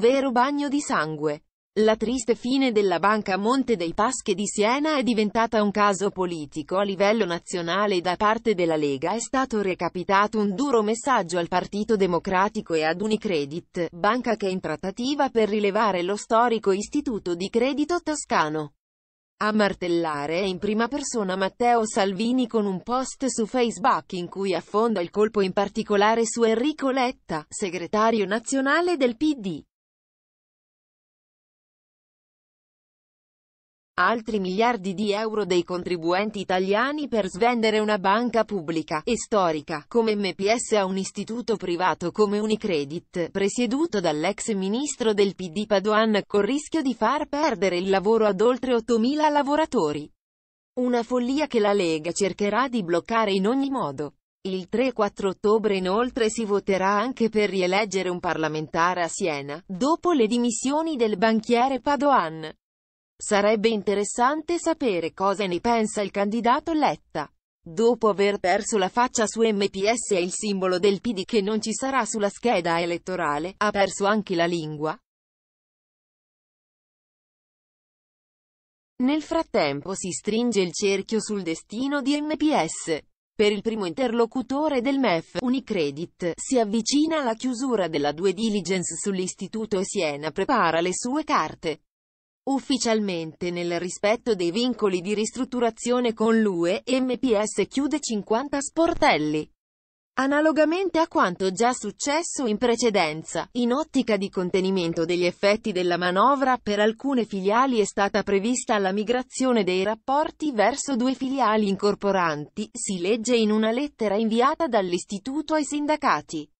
vero bagno di sangue. La triste fine della banca Monte dei Paschi di Siena è diventata un caso politico a livello nazionale e da parte della Lega è stato recapitato un duro messaggio al Partito Democratico e ad Unicredit, banca che è in trattativa per rilevare lo storico istituto di credito toscano. A martellare è in prima persona Matteo Salvini con un post su Facebook in cui affonda il colpo in particolare su Enrico Letta, segretario nazionale del PD. altri miliardi di euro dei contribuenti italiani per svendere una banca pubblica e storica come MPS a un istituto privato come Unicredit, presieduto dall'ex ministro del PD Padoan, col rischio di far perdere il lavoro ad oltre 8.000 lavoratori. Una follia che la Lega cercherà di bloccare in ogni modo. Il 3-4 ottobre inoltre si voterà anche per rieleggere un parlamentare a Siena, dopo le dimissioni del banchiere Padoan. Sarebbe interessante sapere cosa ne pensa il candidato Letta. Dopo aver perso la faccia su MPS e il simbolo del PD che non ci sarà sulla scheda elettorale, ha perso anche la lingua. Nel frattempo si stringe il cerchio sul destino di MPS. Per il primo interlocutore del MEF, Unicredit, si avvicina alla chiusura della due diligence sull'istituto e Siena prepara le sue carte. Ufficialmente nel rispetto dei vincoli di ristrutturazione con l'UE, MPS chiude 50 sportelli. Analogamente a quanto già successo in precedenza, in ottica di contenimento degli effetti della manovra, per alcune filiali è stata prevista la migrazione dei rapporti verso due filiali incorporanti, si legge in una lettera inviata dall'Istituto ai sindacati.